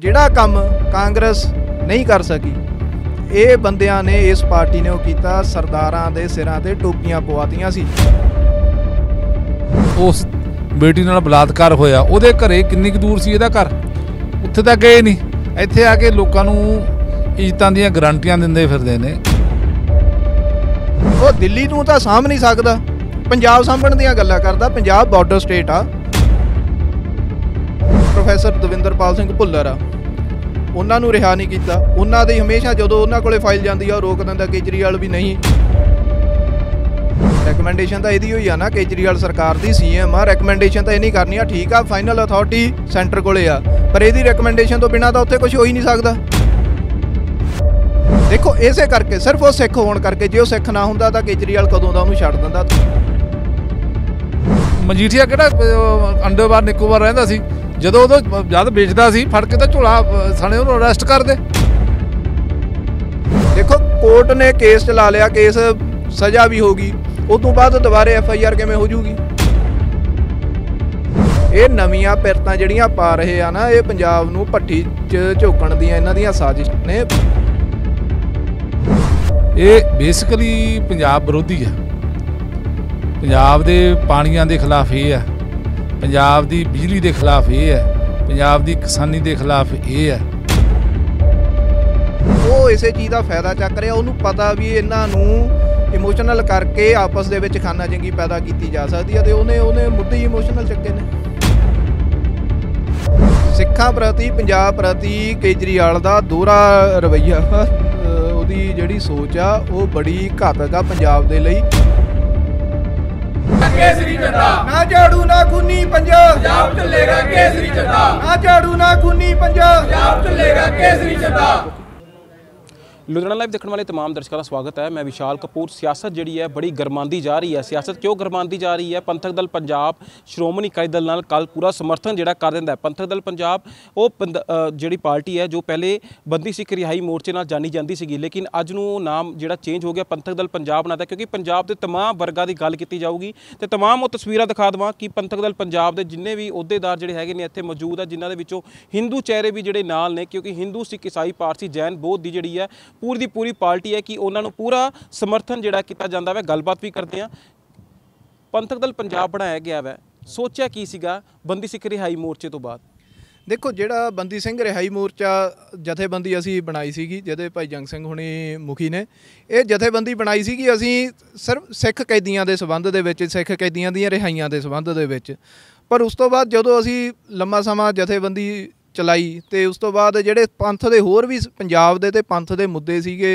ਜਿਹੜਾ ਕੰਮ ਕਾਂਗਰਸ ਨਹੀਂ ਕਰ ਸਕੀ ਇਹ ਬੰਦਿਆਂ ਨੇ ਇਸ ਪਾਰਟੀ ਨੇ ਉਹ ਕੀਤਾ ਸਰਦਾਰਾਂ ਦੇ ਸਿਰਾਂ ਤੇ ਟੋਪੀਆਂ ਪਵਾਤੀਆਂ ਸੀ ਉਸ ਬੇਟੀ ਨਾਲ ਬਲਾਤਕਾਰ ਹੋਇਆ ਉਹਦੇ ਘਰੇ ਕਿੰਨੀ ਕੁ ਦੂਰ ਸੀ ਇਹਦਾ ਘਰ ਉੱਥੇ ਤਾਂ ਗਏ ਨਹੀਂ ਇੱਥੇ ਆ ਕੇ ਲੋਕਾਂ ਨੂੰ ਇੱਜ਼ਤਾਂ ਦੀਆਂ ਗਰੰਟੀਆਂ ਦਿੰਦੇ ਫਿਰਦੇ ਨੇ ਉਹ ਦਿੱਲੀ ਨੂੰ ਤਾਂ ਸਾਂਭ ਨਹੀਂ ਸਕਦਾ ਪੰਜਾਬ ਸਾਂਭਣ ਦੀਆਂ ਗੱਲਾਂ ਕਰਦਾ ਪੰਜਾਬ ਬਾਰਡਰ ਸਟੇਟ ਆ ਪ੍ਰੋਫੈਸਰ ਦਵਿੰਦਰਪਾਲ ਸਿੰਘ ਭੁੱਲਰ ਆ ਉਹਨਾਂ ਨੂੰ ਰਿਹਾ ਨਹੀਂ ਕੀਤਾ ਉਹਨਾਂ ਦੇ ਹਮੇਸ਼ਾ ਜਦੋਂ ਉਹਨਾਂ ਕੋਲੇ ਫਾਈਲ ਜਾਂਦੀ ਆ ਉਹ ਰੋਕ ਦਿੰਦਾ ਕੇਜਰੀਵਾਲ ਵੀ ਨਹੀਂ ਰეკਮੈਂਡੇਸ਼ਨ ਤਾਂ ਇਹਦੀ ਹੋਈ ਆ ਨਾ ਕੇਜਰੀਵਾਲ ਸਰਕਾਰ ਦੀ ਸੀਐਮ ਆ ਰეკਮੈਂਡੇਸ਼ਨ ਤਾਂ ਇਹ ਨਹੀਂ ਕਰਨੀ ਆ ਠੀਕ ਆ ਫਾਈਨਲ ਅਥਾਰਟੀ ਸੈਂਟਰ ਕੋਲੇ ਆ ਪਰ ਇਹਦੀ ਰეკਮੈਂਡੇਸ਼ਨ ਤੋਂ ਬਿਨਾ ਤਾਂ ਉੱਥੇ ਕੁਝ ਹੋ ਹੀ ਨਹੀਂ ਸਕਦਾ ਦੇਖੋ ਇਸੇ ਕਰਕੇ ਸਿਰਫ ਉਹ ਸਿੱਖ ਹੋਣ ਕਰਕੇ ਜੇ ਉਹ ਸਿੱਖ ਨਾ ਹੁੰਦਾ ਤਾਂ ਕੇਜਰੀਵਾਲ ਕਦੋਂ ਦਾ ਉਹਨੂੰ ਛੱਡ ਦਿੰਦਾ ਮਜੀਠੀਆ ਕਿਹੜਾ ਅੰਡਰਬਾਰ ਨਿਕੋਬਾਰ ਰਹਿੰਦਾ ਸੀ ਜਦੋਂ ਉਹ ਜਦ ਵੇਚਦਾ ਸੀ ਫੜ ਕੇ ਤਾਂ ਝੋਲਾ ਸਣੇ ਉਹਨੂੰ ਅਰੈਸਟ ਕਰ ਦੇ ਦੇਖੋ ਕੋਰਟ ਨੇ ਕੇਸ ਚਲਾ ਲਿਆ ਕੇਸ ਸਜ਼ਾ ਵੀ ਹੋ ਗਈ ਉਸ ਤੋਂ ਬਾਅਦ ਦੁਬਾਰੇ ਐਫ ਆਈ ਆਰ ਕਿਵੇਂ ਹੋ ਜੂਗੀ ਇਹ ਨਵੀਆਂ ਪਿਰਤਾਂ ਜਿਹੜੀਆਂ ਪਾ ਰਹੇ ਆ ਨਾ ਇਹ ਪੰਜਾਬ ਨੂੰ ਪੱਠੀ 'ਚ ਝੋਕਣ ਦੀਆਂ ਇਹਨਾਂ ਦੀਆਂ ਸਾਜ਼ਿਸ਼ ਨੇ ਇਹ ਬੇਸਿਕਲੀ ਪੰਜਾਬ ਵਿਰੋਧੀ ਹੈ ਪੰਜਾਬ ਦੇ ਪਾਣੀਆਂ ਦੇ ਖਿਲਾਫ ਇਹ ਹੈ ਪੰਜਾਬ ਦੀ ਬਿਜਲੀ ਦੇ ਖਿਲਾਫ ਇਹ ਹੈ ਪੰਜਾਬ ਦੀ ਕਿਸਾਨੀ ਦੇ ਖਿਲਾਫ ਇਹ ਹੈ ਉਹ ਇਸੇ ਚੀਜ਼ ਦਾ ਫਾਇਦਾ ਚੱਕ ਰਿਹਾ ਉਹਨੂੰ ਪਤਾ ਵੀ ਇਹਨਾਂ ਨੂੰ ਇਮੋਸ਼ਨਲ ਕਰਕੇ ਆਪਸ ਦੇ ਵਿੱਚ ਖਾਨਾ ਜੰਗੀ ਪੈਦਾ ਕੀਤੀ ਜਾ ਸਕਦੀ ਹੈ ਤੇ ਉਹਨੇ ਉਹਨੇ ਮੁੱਢੀ ਇਮੋਸ਼ਨਲ ਚੱਕੇ ਨੇ ਸਿੱਖਾਂ ਪ੍ਰਤੀ ਪੰਜਾਬ ਪ੍ਰਤੀ ਕੇਜਰੀਵਾਲ ਦਾ ਦੋਹਰਾ ਰਵਈਆ ਉਹਦੀ ਜਿਹੜੀ ਸੋਚ ਆ ਉਹ ਬੜੀ ਘਾਤਕ ਆ ਪੰਜਾਬ ਦੇ ਲਈ ਕੇਸਰੀ ਝੰਡਾ ਨਾ ਝਾੜੂ ਨਾ ਖੂਨੀ ਪੰਜਾਬ ਪੰਜਾਬ ਚੱਲੇਗਾ ਕੇਸਰੀ ਝੰਡਾ ਨਾ ਝਾੜੂ ਨਾ ਖੂਨੀ ਪੰਜਾਬ ਪੰਜਾਬ ਚੱਲੇਗਾ ਕੇਸਰੀ ਝੰਡਾ ਲੁਧਿਆਣਾ ਲਾਈਵ ਦੇਖਣ ਵਾਲੇ तमाम ਦਰਸ਼ਕਾਂ ਦਾ ਸਵਾਗਤ ਹੈ ਮੈਂ ਵਿਸ਼ਾਲ ਕਪੂਰ ਸਿਆਸਤ ਜਿਹੜੀ ਹੈ ਬੜੀ ਗਰਮਾਂਦੀ ਜਾ ਰਹੀ ਹੈ ਸਿਆਸਤ ਕਿਉਂ ਗਰਮਾਂਦੀ ਜਾ ਰਹੀ ਹੈ ਪੰਥਕ ਦਲ ਪੰਜਾਬ ਸ਼੍ਰੋਮਣੀ ਅਕਾਲੀ ਦਲ ਨਾਲ ਕੱਲ ਪੂਰਾ ਸਮਰਥਨ ਜਿਹੜਾ ਕਰ ਦਿੰਦਾ ਹੈ ਪੰਥਕ ਦਲ ਪੰਜਾਬ ਉਹ ਜਿਹੜੀ ਪਾਰਟੀ ਹੈ ਜੋ ਪਹਿਲੇ ਬੰਦੀ ਸਿੱਖ ਰਿਹਾਈ ਮੋਰਚੇ ਨਾਲ ਜਾਣੀ ਜਾਂਦੀ ਸੀਗੀ ਲੇਕਿਨ ਅੱਜ ਨੂੰ ਨਾਮ ਜਿਹੜਾ ਚੇਂਜ ਹੋ ਗਿਆ ਪੰਥਕ ਦਲ ਪੰਜਾਬ ਨਾਲ ਕਿਉਂਕਿ ਪੰਜਾਬ ਦੇ तमाम ਵਰਗਾਂ ਦੀ ਗੱਲ ਕੀਤੀ ਜਾਊਗੀ ਤੇ तमाम ਉਹ ਤਸਵੀਰਾਂ ਦਿਖਾ ਦਵਾਂ ਕਿ ਪੰਥਕ ਦਲ ਪੰਜਾਬ ਦੇ ਜਿੰਨੇ ਵੀ ਅਹੁਦੇਦਾਰ ਜਿਹੜੇ ਹੈਗੇ ਨੇ ਇੱਥੇ ਮੌਜੂਦ ਆ ਜਿਨ੍ਹਾਂ ਦੇ ਵਿੱਚੋਂ ਹਿੰਦੂ ਚਿਹਰੇ ਵੀ ਜਿਹੜੇ ਨਾਲ ਨੇ ਕਿਉਂਕਿ ਹਿੰਦੂ ਸਿੱਖ ਈਸਾਈ ਪਾਰਸੀ ਜੈਨ ਬੋਧ ਦੀ ਜਿਹੜੀ ਹੈ ਪੂਰੀ ਦੀ ਪੂਰੀ ਪਾਰਟੀ ਹੈ ਕਿ ਉਹਨਾਂ ਨੂੰ ਪੂਰਾ ਸਮਰਥਨ ਜਿਹੜਾ ਕੀਤਾ ਜਾਂਦਾ ਹੈ ਗੱਲਬਾਤ ਵੀ ਕਰਦੇ ਆ ਪੰਥਕ ਦਲ ਪੰਜਾਬ ਬਣਾਇਆ ਗਿਆ ਹੈ ਸੋਚਿਆ ਕੀ ਸੀਗਾ ਬੰਦੀ ਸਿੱਖ ਰਿਹਾਈ ਮੋਰਚੇ ਤੋਂ ਬਾਅਦ ਦੇਖੋ ਜਿਹੜਾ ਬੰਦੀ ਸਿੰਘ ਰਿਹਾਈ ਮੋਰਚਾ ਜਥੇਬੰਦੀ ਅਸੀਂ ਬਣਾਈ ਸੀਗੀ ਜਿਹਦੇ ਭਾਈ ਜੰਗ ਸਿੰਘ ਹੁਣੀ ਮੁਖੀ ਨੇ ਇਹ ਜਥੇਬੰਦੀ ਬਣਾਈ ਸੀਗੀ ਅਸੀਂ ਸਿਰਫ ਸਿੱਖ ਕੈਦੀਆਂ ਦੇ ਸਬੰਧ ਦੇ ਵਿੱਚ ਸਿੱਖ ਕੈਦੀਆਂ ਦੀਆਂ ਰਿਹਾਈਆਂ ਦੇ ਸਬੰਧ ਦੇ ਵਿੱਚ ਪਰ ਉਸ ਤੋਂ ਬਾਅਦ ਜਦੋਂ ਅਸੀਂ ਲੰਮਾ ਸਮਾਂ ਜਥੇਬੰਦੀ ਚਲਾਈ ਤੇ ਉਸ ਤੋਂ ਬਾਅਦ ਜਿਹੜੇ ਪੰਥ ਦੇ ਹੋਰ ਵੀ ਪੰਜਾਬ ਦੇ ਤੇ ਪੰਥ ਦੇ ਮੁੱਦੇ ਸੀਗੇ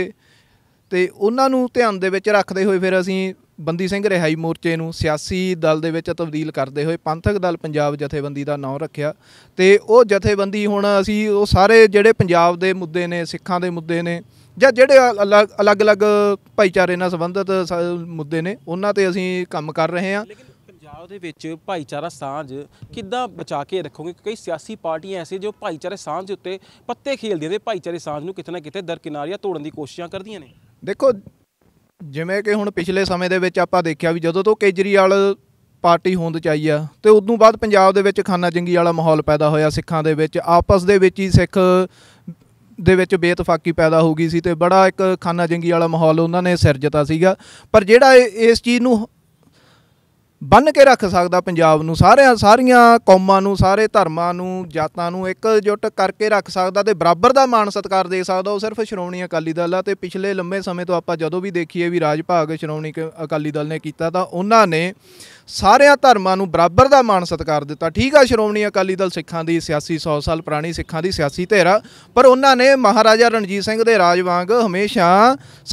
ਤੇ ਉਹਨਾਂ ਨੂੰ ਧਿਆਨ ਦੇ ਵਿੱਚ ਰੱਖਦੇ ਹੋਏ ਫਿਰ ਅਸੀਂ ਬੰਦੀ ਸਿੰਘ ਰਿਹਾਈ ਮੋਰਚੇ ਨੂੰ ਸਿਆਸੀ ਦਲ ਦੇ ਵਿੱਚ ਤਬਦੀਲ ਕਰਦੇ ਹੋਏ ਪੰਥਕ ਦਲ ਪੰਜਾਬ ਜਥੇਬੰਦੀ ਦਾ ਨਾਮ ਰੱਖਿਆ ਤੇ ਉਹ ਜਥੇਬੰਦੀ ਹੁਣ ਅਸੀਂ ਉਹ ਸਾਰੇ ਜਿਹੜੇ ਪੰਜਾਬ ਦੇ ਮੁੱਦੇ ਨੇ ਸਿੱਖਾਂ ਦੇ ਮੁੱਦੇ ਨੇ ਜਾਂ ਜਿਹੜੇ ਅਲੱਗ-ਅਲੱਗ ਭਾਈਚਾਰੇ ਨਾਲ ਸੰਬੰਧਿਤ ਮੁੱਦੇ ਨੇ ਉਹਨਾਂ ਤੇ ਅਸੀਂ ਕੰਮ ਕਰ ਰਹੇ ਹਾਂ ਪੰਜਾਬ ਦੇ ਵਿੱਚ ਭਾਈਚਾਰਾ ਸਾਂਝ ਕਿੱਦਾਂ ਬਚਾ ਕੇ ਰੱਖੋਗੇ ਕਈ ਸਿਆਸੀ ਪਾਰਟੀਆਂ ਐਸੇ ਜੋ ਭਾਈਚਾਰੇ ਸਾਂਝ ਦੇ ਉੱਤੇ ਪੱਤੇ ਖੇਲਦੀਆਂ ਨੇ ਭਾਈਚਾਰੇ ਸਾਂਝ ਨੂੰ ਕਿਤੇ ਨਾ ਕਿਤੇ ਦਰਕਿਨਾਰੀਆਂ ਤੋੜਨ ਦੀ ਕੋਸ਼ਿਸ਼ਾਂ ਕਰਦੀਆਂ ਨੇ ਦੇਖੋ ਜਿਵੇਂ ਕਿ ਹੁਣ ਪਿਛਲੇ ਸਮੇਂ ਦੇ ਵਿੱਚ ਆਪਾਂ ਦੇਖਿਆ ਵੀ ਜਦੋਂ ਤੋਂ ਕੇਜਰੀਵਾਲ ਪਾਰਟੀ ਹੋਂਦ ਚ ਆਈ ਆ ਤੇ ਉਸ ਤੋਂ ਬਾਅਦ ਪੰਜਾਬ ਦੇ ਵਿੱਚ ਖਾਨਾ ਜੰਗੀ ਵਾਲਾ ਮਾਹੌਲ ਪੈਦਾ ਹੋਇਆ ਸਿੱਖਾਂ ਦੇ ਵਿੱਚ ਆਪਸ ਦੇ ਵਿੱਚ ਹੀ ਸਿੱਖ ਦੇ ਵਿੱਚ ਬੇਤਫਾਕੀ ਪੈਦਾ ਹੋ ਗਈ ਸੀ ਤੇ ਬੜਾ ਇੱਕ ਖਾਨਾ ਜੰਗੀ ਵਾਲਾ ਮਾਹੌਲ ਉਹਨਾਂ ਨੇ ਸਿਰਜਤਾ ਸੀਗਾ ਪਰ ਜਿਹੜਾ ਇਸ ਚੀਜ਼ ਨੂੰ ਬੰਨ ਕੇ ਰੱਖ ਸਕਦਾ ਪੰਜਾਬ ਨੂੰ ਸਾਰਿਆਂ ਸਾਰੀਆਂ ਕੌਮਾਂ ਨੂੰ ਸਾਰੇ ਧਰਮਾਂ ਨੂੰ ਜਾਤਾਂ ਨੂੰ ਇੱਕ ਜੁੱਟ ਕਰਕੇ ਰੱਖ ਸਕਦਾ ਤੇ ਬਰਾਬਰ ਦਾ ਮਾਣ ਸਤਕਾਰ ਦੇ ਸਕਦਾ ਉਹ ਸਿਰਫ ਸ਼੍ਰੋਮਣੀ ਅਕਾਲੀ ਦਲ ਆ ਤੇ ਪਿਛਲੇ ਲੰਮੇ ਸਮੇਂ ਤੋਂ ਆਪਾਂ ਜਦੋਂ ਵੀ ਦੇਖੀਏ ਵੀ ਰਾਜ ਭਾਗ ਸ਼੍ਰੋਮਣੀ ਅਕਾਲੀ ਦਲ ਨੇ ਕੀਤਾ ਤਾਂ ਉਹਨਾਂ ਨੇ ਸਾਰਿਆਂ ਧਰਮਾਂ ਨੂੰ ਬਰਾਬਰ ਦਾ ਮਾਣ ਸਤਕਾਰ ਦਿੱਤਾ ਠੀਕ ਆ ਸ਼੍ਰੋਮਣੀ ਅਕਾਲੀ ਦਲ ਸਿੱਖਾਂ ਦੀ ਸਿਆਸੀ 100 ਸਾਲ ਪੁਰਾਣੀ ਸਿੱਖਾਂ ਦੀ ਸਿਆਸੀ ਧਿਰ ਆ ਪਰ ਉਹਨਾਂ ਨੇ ਮਹਾਰਾਜਾ ਰਣਜੀਤ ਸਿੰਘ ਦੇ ਰਾਜ ਵਾਂਗ ਹਮੇਸ਼ਾ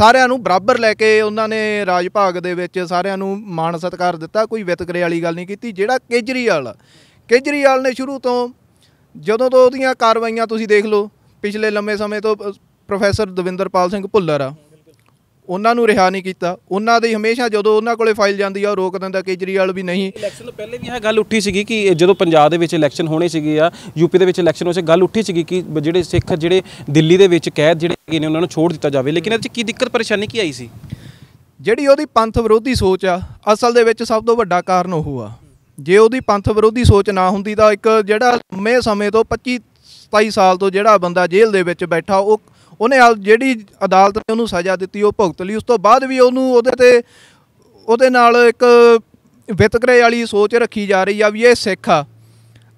ਸਾਰਿਆਂ ਨੂੰ ਬਰਾਬਰ ਲੈ ਕੇ ਉਹਨਾਂ ਨੇ ਰਾਜ ਭਾਗ ਦੇ ਵਿੱਚ ਸਾਰਿਆਂ ਨੂੰ ਮਾਣ ਸਤਕਾਰ ਦਿੱਤਾ ਕੋਈ ਕੋਈ ਵਿਤਕਰੇ ਵਾਲੀ ਗੱਲ ਨਹੀਂ ਕੀਤੀ ਜਿਹੜਾ ਕੇਜਰੀਵਾਲ ਕੇਜਰੀਵਾਲ ਨੇ ਸ਼ੁਰੂ ਤੋਂ ਜਦੋਂ ਤੋਂ ਉਹਦੀਆਂ ਕਾਰਵਾਈਆਂ ਤੁਸੀਂ ਦੇਖ ਲਓ ਪਿਛਲੇ ਲੰਮੇ ਸਮੇਂ ਤੋਂ ਪ੍ਰੋਫੈਸਰ ਦਵਿੰਦਰਪਾਲ ਸਿੰਘ ਭੁੱਲਰ ਆ ਉਹਨਾਂ ਨੂੰ ਰਿਹਾ ਨਹੀਂ ਕੀਤਾ ਉਹਨਾਂ ਦੇ ਹਮੇਸ਼ਾ ਜਦੋਂ ਉਹਨਾਂ ਕੋਲੇ ਫਾਈਲ ਜਾਂਦੀ ਆ ਉਹ ਰੋਕ ਦਿੰਦਾ ਕੇਜਰੀਵਾਲ ਵੀ ਨਹੀਂ ਇਲੈਕਸ਼ਨ ਤੋਂ ਪਹਿਲੇ ਵੀ ਇਹ ਗੱਲ ਉੱਠੀ ਸੀਗੀ ਕਿ ਜਦੋਂ ਪੰਜਾਬ ਦੇ ਵਿੱਚ ਇਲੈਕਸ਼ਨ ਹੋਣੇ ਸੀਗੇ ਆ ਯੂਪੀ ਦੇ ਵਿੱਚ ਇਲੈਕਸ਼ਨ ਸੀ ਗੱਲ ਉੱਠੀ ਸੀਗੀ ਕਿ ਜਿਹੜੇ ਸਿੱਖ ਜਿਹੜੇ ਦਿੱਲੀ ਦੇ ਵਿੱਚ ਕੈਦ ਜਿਹੜੇ ਨੇ ਉਹਨਾਂ ਨੂੰ ਛੋੜ ਦਿੱਤਾ ਜਾਵੇ ਲੇਕਿਨ ਇਹਦੇ ਵਿੱਚ ਕੀ ਦਿੱਕਤ ਪਰੇਸ਼ਾਨੀ ਕੀ ਆਈ ਸੀ ਜਿਹੜੀ ਉਹਦੀ ਪੰਥ ਵਿਰੋਧੀ ਸੋਚ ਆ ਅਸਲ ਦੇ ਵਿੱਚ ਸਭ ਤੋਂ ਵੱਡਾ ਕਾਰਨ ਉਹ ਆ ਜੇ ਉਹਦੀ ਪੰਥ ਵਿਰੋਧੀ ਸੋਚ ਨਾ ਹੁੰਦੀ ਤਾਂ ਇੱਕ ਜਿਹੜਾ ਮੇ ਸਮੇਂ ਤੋਂ 25 27 ਸਾਲ ਤੋਂ ਜਿਹੜਾ ਬੰਦਾ ਜੇਲ੍ਹ ਦੇ ਵਿੱਚ ਬੈਠਾ ਉਹ ਉਹਨੇ ਜਿਹੜੀ ਅਦਾਲਤ ਨੇ ਉਹਨੂੰ ਸਜ਼ਾ ਦਿੱਤੀ ਉਹ ਭੁਗਤ ਲਈ ਉਸ ਤੋਂ ਬਾਅਦ ਵੀ ਉਹਨੂੰ ਉਹਦੇ ਤੇ ਉਹਦੇ ਨਾਲ ਇੱਕ ਵਿਤਕਰੇ ਵਾਲੀ ਸੋਚ ਰੱਖੀ ਜਾ ਰਹੀ ਆ ਵੀ ਇਹ ਸਿੱਖ ਆ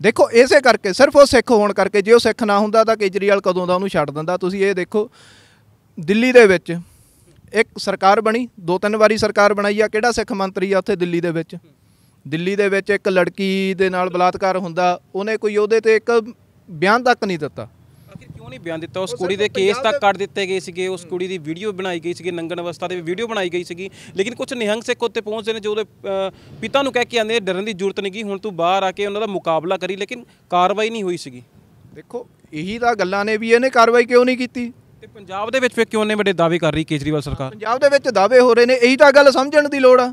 ਦੇਖੋ ਇਸੇ ਕਰਕੇ ਸਿਰਫ ਉਹ ਸਿੱਖ ਹੋਣ ਕਰਕੇ ਜੇ ਉਹ ਸਿੱਖ ਨਾ ਹੁੰਦਾ ਤਾਂ ਕੇਜਰੀਵਾਲ ਕਦੋਂ ਦਾ ਉਹਨੂੰ ਛੱਡ ਦਿੰਦਾ ਤੁਸੀਂ ਇਹ ਦੇਖੋ ਦਿੱਲੀ ਦੇ ਵਿੱਚ ਇੱਕ ਸਰਕਾਰ ਬਣੀ ਦੋ ਤਿੰਨ ਵਾਰੀ ਸਰਕਾਰ ਬਣਾਈ ਆ ਕਿਹੜਾ ਸਿੱਖ ਮੰਤਰੀ ਆ ਉੱਥੇ ਦਿੱਲੀ ਦੇ ਵਿੱਚ ਦਿੱਲੀ ਦੇ ਵਿੱਚ ਇੱਕ ਲੜਕੀ ਦੇ ਨਾਲ ਬਲਾਤਕਾਰ ਹੁੰਦਾ ਉਹਨੇ ਕੋਈ ਉਹਦੇ ਤੇ ਇੱਕ ਬਿਆਨ ਤੱਕ ਨਹੀਂ ਦਿੱਤਾ ਆਖਿਰ ਕਿਉਂ ਨਹੀਂ ਬਿਆਨ ਦਿੱਤਾ ਉਸ ਕੁੜੀ ਦੇ ਕੇਸ ਤੱਕ ਕੱਢ ਦਿੱਤੇ ਗਏ ਸੀਗੇ ਉਸ ਕੁੜੀ ਦੀ ਵੀਡੀਓ ਬਣਾਈ ਗਈ ਸੀਗੀ ਨੰਗਣ ਅਵਸਥਾ ਦੇ ਵੀਡੀਓ ਬਣਾਈ ਗਈ ਸੀਗੀ ਲੇਕਿਨ ਕੁਝ ਨਿਹੰਗ ਸਿੱਖ ਉੱਤੇ ਪਹੁੰਚਦੇ ਨੇ ਜੋ ਉਹਦੇ ਪਿਤਾ ਨੂੰ ਕਹਿ ਕੇ ਆਂਦੇ ਡਰਨ ਦੀ ਜ਼ਰੂਰਤ ਨਹੀਂ ਗਈ ਹੁਣ ਤੂੰ ਬਾਹਰ ਆ ਕੇ ਉਹਨਾਂ ਦਾ ਮੁਕਾਬਲਾ ਕਰੀ ਲੇਕਿਨ ਕਾਰਵਾਈ ਨਹੀਂ ਹੋਈ ਸੀਗੀ ਦੇਖੋ ਇਹੀ ਤਾਂ ਗੱਲਾਂ ਨੇ ਵੀ ਇਹਨੇ ਕਾਰਵਾਈ ਕਿਉਂ ਨਹੀਂ ਕੀਤੀ ਤੇ ਪੰਜਾਬ ਦੇ ਵਿੱਚ ਫਿਰ ਕਿਉਂ ਨੇ ਵੱਡੇ ਦਾਅਵੇ ਕਰ ਰਹੀ ਕੇਜਰੀਵਾਲ ਸਰਕਾਰ ਪੰਜਾਬ ਦੇ ਵਿੱਚ ਦਾਅਵੇ ਹੋ ਰਹੇ ਨੇ ਇਹੀ ਤਾਂ ਗੱਲ ਸਮਝਣ ਦੀ ਲੋੜ ਆ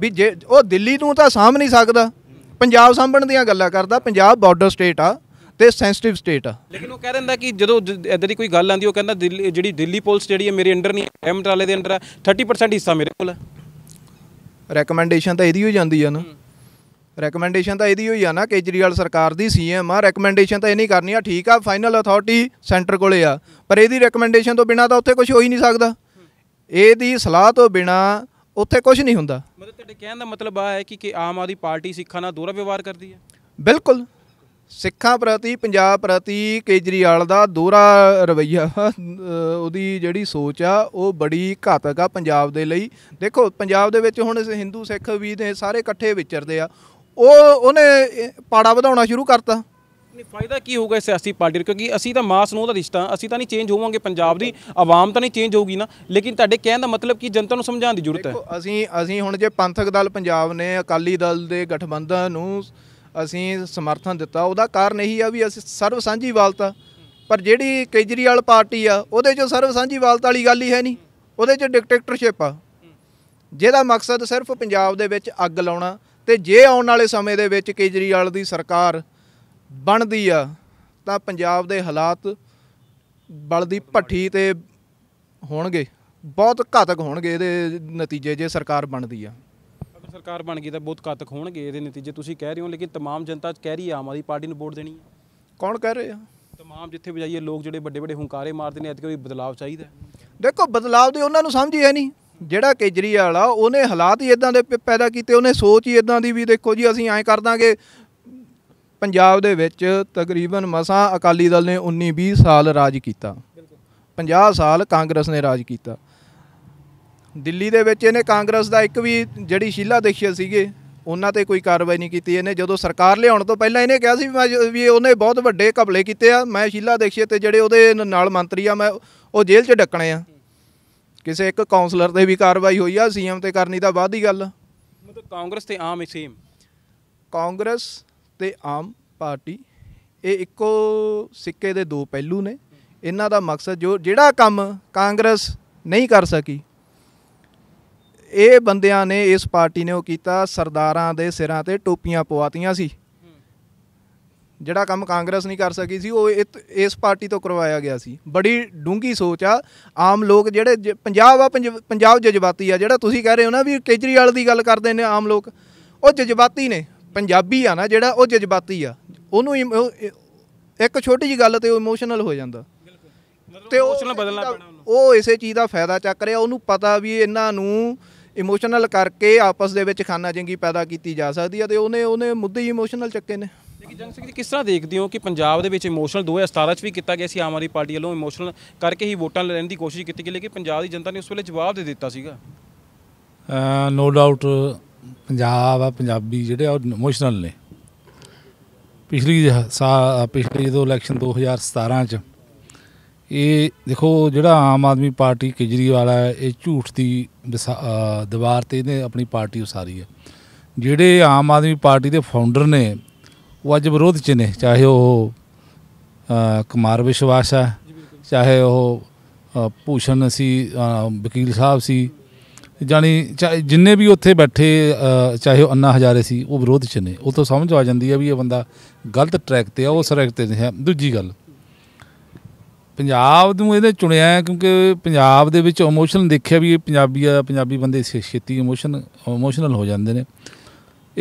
ਵੀ ਜੇ ਉਹ ਦਿੱਲੀ ਨੂੰ ਤਾਂ ਸਾਂਭ ਨਹੀਂ ਸਕਦਾ ਪੰਜਾਬ ਸਾਂਭਣ ਦੀਆਂ ਗੱਲਾਂ ਕਰਦਾ ਪੰਜਾਬ ਬਾਰਡਰ ਸਟੇਟ ਆ ਤੇ ਸੈਂਸਿਟਿਵ ਸਟੇਟ ਆ ਲੇਕਿਨ ਉਹ ਕਹਿ ਦਿੰਦਾ ਕਿ ਜਦੋਂ ਇਦਾਂ ਦੀ ਕੋਈ ਗੱਲ ਆਂਦੀ ਉਹ ਕਹਿੰਦਾ ਜਿਹੜੀ ਦਿੱਲੀ ਪੁਲਿਸ ਜਿਹੜੀ ਹੈ ਮੇਰੇ ਅੰਡਰ ਨਹੀਂ ਹੈ ਮੰਤਰਾਲੇ ਦੇ ਅੰਡਰ ਆ 30% ਹਿੱਸਾ ਮੇਰੇ ਕੋਲ ਹੈ ਰეკਮੈਂਡੇਸ਼ਨ ਤਾਂ ਇਹਦੀ ਹੋ ਜਾਂਦੀ ਆ ਨਾ ਰეკਮੈਂਡੇਸ਼ਨ ਤਾਂ ਇਹਦੀ ਹੋਈ ਆ ਨਾ ਕੇਜਰੀਵਾਲ ਸਰਕਾਰ ਦੀ ਸੀਐਮ ਆ ਰეკਮੈਂਡੇਸ਼ਨ ਤਾਂ ਇਹ ਨਹੀਂ ਕਰਨੀ ਆ ਠੀਕ ਆ ਫਾਈਨਲ ਅਥਾਰਟੀ ਸੈਂਟਰ ਕੋਲੇ ਆ ਪਰ ਇਹਦੀ ਰეკਮੈਂਡੇਸ਼ਨ ਤੋਂ ਬਿਨਾ ਤਾਂ ਉੱਥੇ ਕੁਝ ਹੋ ਹੀ ਨਹੀਂ ਸਕਦਾ ਇਹਦੀ ਸਲਾਹ ਤੋਂ ਬਿਨਾ ਉੱਥੇ ਕੁਝ ਨਹੀਂ ਹੁੰਦਾ ਮਤਲਬ ਤੁਹਾਡੇ ਕਹਿਣ ਦਾ ਮਤਲਬ ਆ ਹੈ ਕਿ ਕਿ ਆਮ ਆਦੀ ਪਾਰਟੀ ਸਿੱਖਾਂ ਨਾਲ ਦੋਰਾ ਵਿਵਹਾਰ ਕਰਦੀ ਹੈ ਬਿਲਕੁਲ ਸਿੱਖਾਂ ਪ੍ਰਤੀ ਪੰਜਾਬ ਪ੍ਰਤੀ ਕੇਜਰੀਵਾਲ ਦਾ ਦੋਰਾ ਰਵਈਆ ਉਹਦੀ ਜਿਹੜੀ ਸੋਚ ਆ ਉਹ ਬੜੀ ਘਾਤਕ ਆ ਪੰਜਾਬ ਦੇ ਲਈ ਦੇਖੋ ਪੰਜਾਬ ਦੇ ਵਿੱਚ ਹੁਣ ਹਿੰਦੂ ਸਿੱਖ ਵੀ ਨੇ ਸਾਰੇ ਇਕੱਠੇ ਵਿਚਰਦੇ ਆ ਉਹ ਉਹਨੇ ਪਾੜਾ ਵਧਾਉਣਾ ਸ਼ੁਰੂ ਕਰਤਾ ਨਹੀਂ ਫਾਇਦਾ ਕੀ ਹੋਊਗਾ ਸਿਆਸੀ ਪਾਰਟੀ ਕਿਉਂਕਿ ਅਸੀਂ ਤਾਂ ਮਾਸ ਨੂੰ ਦਾ ਰਿਸ਼ਤਾ ਅਸੀਂ ਤਾਂ ਨਹੀਂ ਚੇਂਜ ਹੋਵਾਂਗੇ ਪੰਜਾਬ ਦੀ ਆਵਾਮ ਤਾਂ ਨਹੀਂ ਚੇਂਜ ਹੋਊਗੀ ਨਾ ਲੇਕਿਨ ਤੁਹਾਡੇ ਕਹਿਣ ਦਾ ਮਤਲਬ ਕਿ ਜਨਤਾ ਨੂੰ ਸਮਝਾਉਣ ਦੀ ਜ਼ਰੂਰਤ ਹੈ ਅਸੀਂ ਅਸੀਂ ਹੁਣ ਜੇ ਪੰਥਕ ਦਲ ਪੰਜਾਬ ਨੇ ਅਕਾਲੀ ਦਲ ਦੇ ਗਠਬੰਧਨ ਨੂੰ ਅਸੀਂ ਸਮਰਥਨ ਦਿੱਤਾ ਉਹਦਾ ਕਾਰਨ ਇਹੀ ਆ ਵੀ ਅਸੀਂ ਸਰਵ ਸਾਂਝੀ ਵਾਲਤਾ ਪਰ ਜਿਹੜੀ ਕੇਜਰੀਵਾਲ ਪਾਰਟੀ ਆ ਉਹਦੇ 'ਚ ਸਰਵ ਸਾਂਝੀ ਵਾਲਤਾ ਵਾਲੀ ਗੱਲ ਹੀ ਹੈ ਨਹੀਂ ਉਹਦੇ 'ਚ ਡਿਕਟੇਟਰਸ਼ਿਪ ਆ ਜਿਹਦਾ ਮਕਸਦ ਸਿਰਫ ਪੰਜਾਬ ਦੇ ਵਿੱਚ ਅੱਗ ਲਾਉਣਾ ਤੇ ਜੇ ਆਉਣ ਵਾਲੇ ਸਮੇਂ ਦੇ ਵਿੱਚ ਕੇਜਰੀਵਾਲ ਦੀ ਸਰਕਾਰ ਬਣਦੀ ਆ ਤਾਂ ਪੰਜਾਬ ਦੇ ਹਾਲਾਤ ਬਲਦੀ ਭੱਠੀ ਤੇ ਹੋਣਗੇ ਬਹੁਤ ਘਾਤਕ ਹੋਣਗੇ ਇਹਦੇ ਨਤੀਜੇ ਜੇ ਸਰਕਾਰ ਬਣਦੀ ਆ ਅਗਰ ਸਰਕਾਰ ਬਣ ਗਈ ਤਾਂ ਬਹੁਤ ਘਾਤਕ ਹੋਣਗੇ ਇਹਦੇ ਨਤੀਜੇ ਤੁਸੀਂ ਕਹਿ ਰਹੇ ਹੋ ਲੇਕਿਨ तमाम ਜਨਤਾ ਕਹਿ ਰਹੀ ਆ ਆਮ ਆਦਮੀ ਪਾਰਟੀ ਨੂੰ ਵੋਟ ਦੇਣੀ ਆ ਕੌਣ ਕਹਿ ਰਹੇ ਆ तमाम ਜਿੱਥੇ ਵਜਾਈਏ ਲੋਕ ਜਿਹੜੇ ਵੱਡੇ ਵੱਡੇ ਹੁੰਕਾਰੇ ਮਾਰਦੇ ਨੇ ਅੱਜ ਕੋਈ ਬਦਲਾਅ ਚਾਹੀਦਾ ਦੇਖੋ ਬਦਲਾਅ ਦੇ ਉਹਨਾਂ ਨੂੰ ਸਮਝ ਹੀ ਹੈ ਨਹੀਂ ਜਿਹੜਾ ਕੇਜਰੀਵਾਲ ਆ ਉਹਨੇ ਹਾਲਾਤ ਹੀ ਇਦਾਂ ਦੇ ਪੈਦਾ ਕੀਤੇ ਉਹਨੇ ਸੋਚ ਹੀ ਇਦਾਂ ਦੀ ਵੀ ਦੇਖੋ ਜੀ ਅਸੀਂ ਐਂ ਕਰ ਦਾਂਗੇ ਪੰਜਾਬ ਦੇ ਵਿੱਚ ਤਕਰੀਬਨ ਮਸਾਂ ਅਕਾਲੀ ਦਲ ਨੇ 19 20 ਸਾਲ ਰਾਜ ਕੀਤਾ 50 ਸਾਲ ਕਾਂਗਰਸ ਨੇ ਰਾਜ ਕੀਤਾ ਦਿੱਲੀ ਦੇ ਵਿੱਚ ਇਹਨੇ ਕਾਂਗਰਸ ਦਾ ਇੱਕ ਵੀ ਜਿਹੜੀ ਸ਼ੀਲਾ ਦੇਖੀ ਸੀਗੇ ਉਹਨਾਂ ਤੇ ਕੋਈ ਕਾਰਵਾਈ ਨਹੀਂ ਕੀਤੀ ਇਹਨੇ ਜਦੋਂ ਸਰਕਾਰ ਲਿਆਉਣ ਤੋਂ ਪਹਿਲਾਂ ਇਹਨੇ ਕਿਹਾ ਸੀ ਵੀ ਮੈਂ ਵੀ ਉਹਨੇ ਬਹੁਤ ਵੱਡੇ ਘਪਲੇ ਕੀਤੇ ਆ ਮੈਂ ਸ਼ੀਲਾ ਦੇਖੀ ਤੇ ਜਿਹੜੇ ਉਹਦੇ ਨਾਲ ਮੰਤਰੀ ਆ ਮੈਂ ਉਹ ਜੇਲ੍ਹ 'ਚ ਡੱਕਣੇ ਆ ਕਿਸੇ ਇੱਕ ਕਾਉਂਸਲਰ ਤੇ ਵੀ ਕਾਰਵਾਈ ਹੋਈ ਆ ਸੀਐਮ ਤੇ ਕਰਨੀ ਤਾਂ ਬਾਅਦ ਹੀ ਗੱਲ ਮਤਲਬ ਕਾਂਗਰਸ ਤੇ ਆਮ ਸੇਮ ਕਾਂਗਰਸ ਤੇ ਆਮ ਪਾਰਟੀ ਇਹ ਇੱਕੋ ਸਿੱਕੇ ਦੇ ਦੋ ਪਹਿਲੂ ਨੇ ਇਹਨਾਂ ਦਾ ਮਕਸਦ ਜੋ ਜਿਹੜਾ ਕੰਮ ਕਾਂਗਰਸ ਨਹੀਂ ਕਰ ਸਕੀ ਇਹ ਬੰਦਿਆਂ ਨੇ ਇਸ ਪਾਰਟੀ ਨੇ ਉਹ ਕੀਤਾ ਸਰਦਾਰਾਂ ਦੇ ਸਿਰਾਂ ਤੇ ਟੋਪੀਆਂ ਪਵਾਤੀਆਂ ਸੀ ਜਿਹੜਾ ਕੰਮ ਕਾਂਗਰਸ ਨਹੀਂ ਕਰ ਸਕੀ ਸੀ ਉਹ ਇਸ ਪਾਰਟੀ ਤੋਂ ਕਰਵਾਇਆ ਗਿਆ ਸੀ ਬੜੀ ਡੂੰਗੀ ਸੋਚ ਆ ਆਮ ਲੋਕ ਜਿਹੜੇ ਪੰਜਾਬ ਆ ਪੰਜਾਬ ਜਜ਼ਬਾਤੀ ਆ ਜਿਹੜਾ ਤੁਸੀਂ ਕਹਿ ਰਹੇ ਹੋ ਨਾ ਵੀ ਕੇਜਰੀਵਾਲ ਦੀ ਗੱਲ ਕਰਦੇ ਨੇ ਆਮ ਲੋਕ ਉਹ ਜਜ਼ਬਾਤੀ ਨੇ ਪੰਜਾਬੀ ਆ ਨਾ ਜਿਹੜਾ ਉਹ ਜਜ਼ਬਾਤੀ ਆ ਉਹਨੂੰ ਇੱਕ ਛੋਟੀ ਜੀ ਗੱਲ ਤੇ ਉਹ ਇਮੋਸ਼ਨਲ ਹੋ ਜਾਂਦਾ ਤੇ ਉਹ ਬਦਲਣਾ ਪੈਣਾ ਉਹ ਇਸੇ ਚੀਜ਼ ਦਾ ਫਾਇਦਾ ਚੱਕ ਰਿਹਾ ਉਹਨੂੰ ਪਤਾ ਵੀ ਇਹਨਾਂ ਨੂੰ ਇਮੋਸ਼ਨਲ ਕਰਕੇ ਆਪਸ ਦੇ ਵਿੱਚ ਖਾਨਾ ਜੰਗੀ ਪੈਦਾ ਕੀਤੀ ਜਾ ਸਕਦੀ ਹੈ ਤੇ ਉਹਨੇ ਉਹਨੇ ਮੁੱਦੇ ਹੀ ਇਮੋਸ਼ਨਲ ਚੱਕੇ ਨੇ ਲੇਕਿਨ ਜੰਗ ਸਿੰਘ ਜੀ ਕਿਸ ਤਰ੍ਹਾਂ ਦੇਖਦੇ ਹੋ ਕਿ ਪੰਜਾਬ ਦੇ ਵਿੱਚ ਇਮੋਸ਼ਨਲ 2017 ਚ ਵੀ ਕੀਤਾ ਗਿਆ ਸੀ ਆਮ ਆਦਮੀ ਪਾਰਟੀ ਵੱਲੋਂ ਇਮੋਸ਼ਨਲ ਕਰਕੇ ਹੀ ਵੋਟਾਂ ਲੈਣ ਦੀ ਕੋਸ਼ਿਸ਼ ਕੀਤੀ ਗਈ ਲੇਕਿਨ ਪੰਜਾਬ ਦੀ ਜਨਤਾ ਨੇ ਉਸ ਵੇਲੇ ਜਵਾਬ ਦੇ ਦਿੱਤਾ ਸੀਗਾ ਨੋ ਡਾਊਟ ਪੰਜਾਬ ਆ ਪੰਜਾਬੀ ਜਿਹੜੇ ਆ ਇਮੋਸ਼ਨਲ ਨੇ ਪਿਛਲੀ ਪਿਛਲੀ ਜਦੋਂ ਇਲੈਕਸ਼ਨ 2017 ਚ ਇਹ ਦੇਖੋ ਜਿਹੜਾ ਆਮ ਆਦਮੀ ਪਾਰਟੀ ਕੇਜਰੀਵਾਲ ਹੈ ਇਹ ਝੂਠ ਦੀ ਦੀਵਾਰ ਤੇ ਇਹਨੇ ਆਪਣੀ ਪਾਰਟੀ ਉਸਾਰੀ ਹੈ ਜਿਹੜੇ ਆਮ ਆਦਮੀ ਪਾਰਟੀ ਦੇ ਫਾਊਂਡਰ ਨੇ ਉਹ ਅੱਜ ਵਿਰੋਧ 'ਚ ਨੇ ਚਾਹੇ ਉਹ ਕੁਮਾਰ ਵਿਸ਼ਵਾਸ ਹੈ ਚਾਹੇ ਉਹ ਭੂਸ਼ਣ ਸੀ ਵਕੀਲ ਸਾਹਿਬ ਸੀ ਜਾਨੀ ਜਿੰਨੇ ਵੀ ਉੱਥੇ ਬੈਠੇ ਚਾਹੇ ਉਹ ਅੰਨਾ ਹਜ਼ਾਰੇ ਸੀ ਉਹ ਵਿਰੋਧ 'ਚ ਨੇ ਉਹ ਤੋਂ ਸਮਝ ਆ ਜਾਂਦੀ ਹੈ ਵੀ ਇਹ ਬੰਦਾ ਗਲਤ ਟਰੈਕ ਤੇ ਆ ਉਹ ਸਰੈਕ ਤੇ ਨਹੀਂ ਹੈ ਦੂਜੀ ਗੱਲ ਪੰਜਾਬ ਨੂੰ ਇਹਨੇ ਚੁਣਿਆ ਕਿਉਂਕਿ ਪੰਜਾਬ ਦੇ ਵਿੱਚ ਇਮੋਸ਼ਨ ਦੇਖਿਆ ਵੀ ਇਹ ਪੰਜਾਬੀ ਆ ਪੰਜਾਬੀ ਬੰਦੇ ਛੇਤੀ ਇਮੋਸ਼ਨ ਇਮੋਸ਼ਨਲ ਹੋ ਜਾਂਦੇ ਨੇ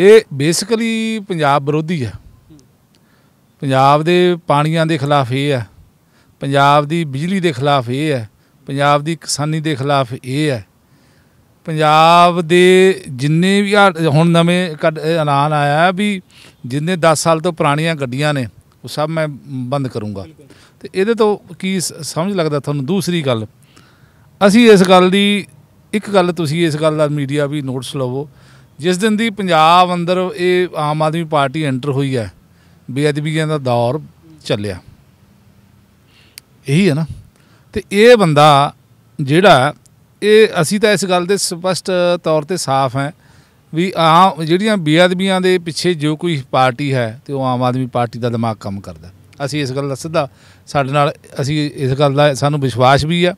ਇਹ ਬੇਸਿਕਲੀ ਪੰਜਾਬ ਵਿਰੋਧੀ ਆ ਪੰਜਾਬ ਦੇ ਪਾਣੀਆਂ ਦੇ ਖਿਲਾਫ ਇਹ ਹੈ ਪੰਜਾਬ ਦੀ ਬਿਜਲੀ ਦੇ ਖਿਲਾਫ ਇਹ ਹੈ ਪੰਜਾਬ ਦੀ ਕਿਸਾਨੀ ਦੇ ਖਿਲਾਫ ਇਹ ਹੈ ਪੰਜਾਬ ਦੇ ਜਿੰਨੇ ਵੀ ਹੁਣ ਨਵੇਂ ਐਲਾਨ ਆਇਆ ਵੀ ਜਿੰਨੇ 10 ਸਾਲ ਤੋਂ ਪੁਰਾਣੀਆਂ ਗੱਡੀਆਂ ਨੇ ਉਹ ਸਭ ਮੈਂ ਬੰਦ ਕਰੂੰਗਾ ਤੇ ਇਹਦੇ ਤੋਂ ਕੀ ਸਮਝ ਲੱਗਦਾ ਤੁਹਾਨੂੰ ਦੂਸਰੀ ਗੱਲ ਅਸੀਂ ਇਸ ਗੱਲ ਦੀ ਇੱਕ ਗੱਲ ਤੁਸੀਂ ਇਸ ਗੱਲ ਦਾ ਮੀਡੀਆ ਵੀ ਨੋਟਿਸ ਲਵੋ ਜਿਸ ਦਿਨ ਦੀ ਪੰਜਾਬ ਅੰਦਰ ਇਹ ਆਮ ਆਦਮੀ ਪਾਰਟੀ ਐਂਟਰ ਹੋਈ ਹੈ ਬੇਅਦਬੀਆਂ ਦਾ ਦੌਰ ਚੱਲਿਆ ਇਹੀ ਹੈ ਨਾ ਤੇ ਇਹ ਬੰਦਾ ਜਿਹੜਾ ਇਹ ਅਸੀਂ ਤਾਂ ਇਸ ਗੱਲ ਦੇ ਸਪਸ਼ਟ ਤੌਰ ਤੇ ਸਾਫ਼ ਹੈ ਵੀ ਆ ਜਿਹੜੀਆਂ ਬੇਅਦਬੀਆਂ ਦੇ ਪਿੱਛੇ ਜੋ ਕੋਈ ਪਾਰਟੀ ਹੈ ਤੇ ਉਹ ਆਮ ਆਦਮੀ ਪਾਰਟੀ ਦਾ ਦਿਮਾਗ ਕੰਮ ਕਰਦਾ ਅਸੀਂ ਇਸ ਗੱਲ ਦਾ ਸਿੱਧਾ ਸਾਡੇ ਨਾਲ ਅਸੀਂ ਇਸ ਗੱਲ ਦਾ ਸਾਨੂੰ ਵਿਸ਼ਵਾਸ ਵੀ ਆ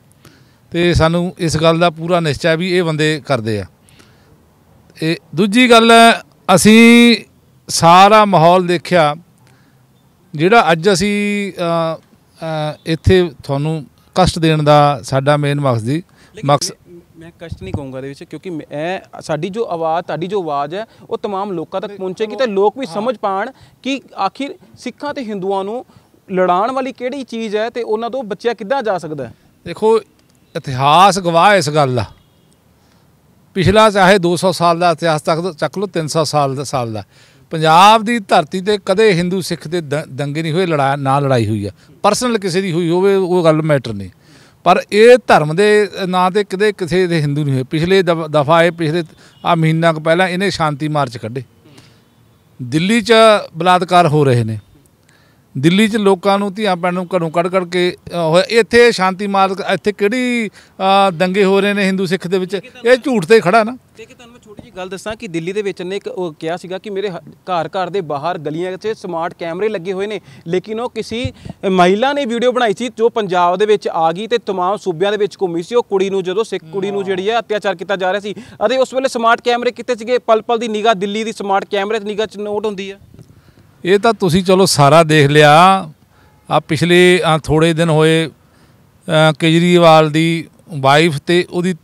ਤੇ ਸਾਨੂੰ ਇਸ ਗੱਲ ਦਾ ਪੂਰਾ ਨਿਸ਼ਚੈ ਵੀ ਇਹ ਬੰਦੇ ਕਰਦੇ ਆ ਇਹ ਦੂਜੀ ਗੱਲ ਅਸੀਂ ਸਾਰਾ ਮਾਹੌਲ ਦੇਖਿਆ ਜਿਹੜਾ ਅੱਜ ਅਸੀਂ ਇੱਥੇ ਤੁਹਾਨੂੰ ਕਸ਼ਟ ਦੇਣ ਦਾ ਸਾਡਾ ਮੇਨ ਮਕਸਦ ਹੀ ਮਕਸ ਮੈਂ ਕਸ਼ਟ ਨਹੀਂ ਕਹੂੰਗਾ ਦੇ ਵਿੱਚ ਕਿਉਂਕਿ ਇਹ ਸਾਡੀ ਜੋ ਆਵਾਜ਼ ਸਾਡੀ ਜੋ ਆਵਾਜ਼ ਹੈ ਉਹ तमाम ਲੋਕਾਂ ਤੱਕ ਪਹੁੰਚੇਗੀ ਤੇ ਲੋਕ ਵੀ ਸਮਝ ਪਾਣ ਕਿ ਆਖਿਰ ਸਿੱਖਾਂ ਤੇ ਹਿੰਦੂਆਂ ਨੂੰ ਲੜਾਉਣ ਵਾਲੀ ਕਿਹੜੀ ਚੀਜ਼ ਹੈ ਤੇ ਉਹਨਾਂ ਤੋਂ ਬਚਿਆ ਕਿੱਦਾਂ ਜਾ ਸਕਦਾ ਦੇਖੋ ਇਤਿਹਾਸ ਗਵਾਹ ਇਸ ਗੱਲ ਦਾ ਪਿਛਲਾ ਚਾਹੇ 200 ਸਾਲ ਦਾ ਇਤਿਹਾਸ ਤੱਕ ਚੱਕ ਲਓ 300 ਸਾਲ ਦਾ ਸਾਲ ਦਾ ਪੰਜਾਬ ਦੀ ਧਰਤੀ ਤੇ ਕਦੇ ਹਿੰਦੂ ਸਿੱਖ ਦੇ ਦੰਗੇ ਨਹੀਂ ਹੋਏ ਲੜਾ ਨਾ ਲੜਾਈ ਹੋਈ ਆ ਪਰਸਨਲ ਕਿਸੇ ਦੀ ਹੋਈ ਹੋਵੇ ਉਹ ਗੱਲ ਮੈਟਰ ਨਹੀਂ ਪਰ ਇਹ ਧਰਮ ਦੇ ਨਾਂ ਤੇ ਕਦੇ ਕਿਸੇ ਦੇ ਹਿੰਦੂ ਨਹੀਂ ਹੋਏ ਪਿਛਲੇ ਦਫਾ ਇਹ ਪਿਛਲੇ ਆ ਮਹੀਨਾ ਕੁ ਪਹਿਲਾਂ ਇਹਨੇ ਸ਼ਾਂਤੀ ਮਾਰਚ ਕੱਢੇ ਦਿੱਲੀ 'ਚ ਬਲਾਤਕਾਰ ਹੋ ਰਹੇ ਨੇ ਦਿੱਲੀ 'ਚ ਲੋਕਾਂ ਨੂੰ ਧੀਆਂ ਪੈਣ ਨੂੰ ਘਰੋਂ ਕੱਢ ਕੱਢ ਕੇ ਇੱਥੇ ਸ਼ਾਂਤੀ ਮਾਰਚ ਇੱਥੇ ਕਿਹੜੀ ਦੰਗੇ ਹੋ ਰਹੇ ਨੇ ਹਿੰਦੂ ਸਿੱਖ ਦੇ ਵਿੱਚ ਇਹ ਝੂਠ ਤੇ ਖੜਾ ਨਾ ਛੋਟੀ ਜੀ ਗੱਲ ਦੱਸਾਂ ਕਿ ਦਿੱਲੀ ਦੇ ਵਿੱਚ ਨੇ ਇੱਕ ਉਹ ਕਿਹਾ ਸੀਗਾ ਕਿ ਮੇਰੇ ਘਰ ਘਰ ਦੇ ਬਾਹਰ ਗਲੀਆਂ 'ਚ ਸਮਾਰਟ ਕੈਮਰੇ ਲੱਗੇ ਹੋਏ ਨੇ ਲੇਕਿਨ ਉਹ ਕਿਸੇ ਮਹਿਲਾ ਨੇ ਵੀਡੀਓ ਬਣਾਈ ਸੀ ਜੋ ਪੰਜਾਬ ਦੇ ਵਿੱਚ ਆ ਗਈ ਤੇ तमाम ਸੂਬਿਆਂ ਦੇ ਵਿੱਚ ਘੁੰਮੀ ਸੀ ਉਹ ਕੁੜੀ ਨੂੰ ਜਦੋਂ ਸਿੱਖ ਕੁੜੀ ਨੂੰ ਜਿਹੜੀ ਹੈ ਅਤਿਆਚਾਰ ਕੀਤਾ ਜਾ ਰਿਹਾ ਸੀ ਅਦੇ ਉਸ ਵੇਲੇ ਸਮਾਰਟ ਕੈਮਰੇ ਕਿੱਥੇ ਸੀਗੇ ਪਲ ਪਲ ਦੀ ਨਿਗਾਹ ਦਿੱਲੀ ਦੀ ਸਮਾਰਟ ਕੈਮਰੇ ਦੀ ਨਿਗਾਹ 'ਚ ਨੋਟ ਹੁੰਦੀ ਹੈ ਇਹ ਤਾਂ ਤੁਸੀਂ ਚਲੋ ਸਾਰਾ ਦੇਖ ਲਿਆ ਆ ਪਿਛਲੇ ਥੋੜੇ ਦਿਨ ਹੋਏ ਕੇਜਰੀਵਾਲ ਦੀ ਵਾਈਫ ਤੇ ਉਹਦੀ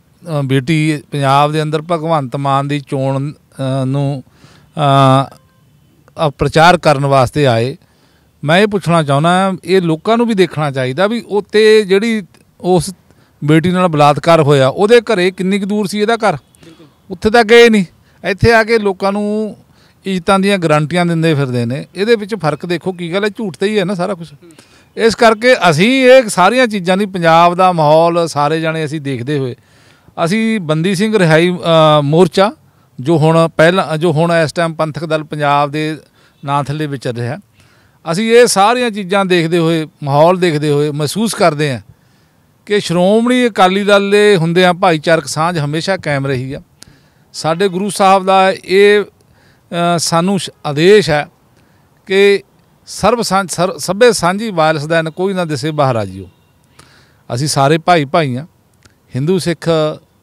ਬੇਟੀ ਪੰਜਾਬ ਦੇ ਅੰਦਰ ਭਗਵੰਤ ਮਾਨ ਦੀ ਚੋਣ ਨੂੰ ਆ ਪ੍ਰਚਾਰ ਕਰਨ ਵਾਸਤੇ ਆਏ ਮੈਂ ਇਹ ਪੁੱਛਣਾ ਚਾਹੁੰਦਾ ਇਹ ਲੋਕਾਂ ਨੂੰ ਵੀ ਦੇਖਣਾ ਚਾਹੀਦਾ ਵੀ ਉੱਤੇ ਜਿਹੜੀ ਉਸ ਬੇਟੀ ਨਾਲ ਬਲਾਤਕਾਰ ਹੋਇਆ ਉਹਦੇ ਘਰੇ ਕਿੰਨੀ ਕੁ ਦੂਰ ਸੀ ਇਹਦਾ ਘਰ ਉੱਥੇ ਤਾਂ ਗਏ ਨਹੀਂ ਇੱਥੇ ਆ ਕੇ ਲੋਕਾਂ ਨੂੰ ਇੱਜ਼ਤਾਂ ਦੀਆਂ ਗਰੰਟੀਆਂ ਦਿੰਦੇ ਫਿਰਦੇ ਨੇ ਇਹਦੇ ਵਿੱਚ ਫਰਕ ਦੇਖੋ ਕੀ ਗੱਲ ਹੈ ਝੂਠ ਤੇ ਹੀ ਹੈ ਨਾ ਸਾਰਾ ਕੁਝ ਇਸ ਕਰਕੇ ਅਸੀਂ ਇਹ ਸਾਰੀਆਂ ਚੀਜ਼ਾਂ ਦੀ ਪੰਜਾਬ ਦਾ ਮਾਹੌਲ ਸਾਰੇ ਜਾਣੇ ਅਸੀਂ ਦੇਖਦੇ ਹੋਏ ਅਸੀਂ ਬੰਦੀ ਸਿੰਘ ਰਿਹਾਈ ਮੋਰਚਾ ਜੋ ਹੁਣ ਪਹਿਲਾਂ ਜੋ ਹੁਣ ਇਸ ਟਾਈਮ ਪੰਥਕ ਦਲ ਪੰਜਾਬ ਦੇ ਨਾਂ ਥੱਲੇ ਵਿਚਰ ਰਿਹਾ ਅਸੀਂ ਇਹ ਸਾਰੀਆਂ ਚੀਜ਼ਾਂ ਦੇਖਦੇ ਹੋਏ ਮਾਹੌਲ ਦੇਖਦੇ ਹੋਏ ਮਹਿਸੂਸ ਕਰਦੇ ਹਾਂ ਕਿ ਸ਼੍ਰੋਮਣੀ ਅਕਾਲੀ ਦਲ ਦੇ ਹੁੰਦੇ ਆ ਭਾਈਚਾਰਕ ਸਾਂਝ ਹਮੇਸ਼ਾ ਕਾਇਮ ਰਹੀ ਆ ਸਾਡੇ ਗੁਰੂ ਸਾਹਿਬ ਦਾ ਇਹ ਸਾਨੂੰ ਆਦੇਸ਼ ਹੈ ਕਿ ਸਰਬ ਸਭੇ ਸਾਂਝੀ ਵਾਇਲਸ ਦਾ ਕੋਈ ਨਾ ਦਿਸੇ ਬਾਹਰ ਆ ਜਿਓ ਅਸੀਂ ਸਾਰੇ ਭਾਈ ਭਾਈ ਆ ਹਿੰਦੂ ਸਿੱਖ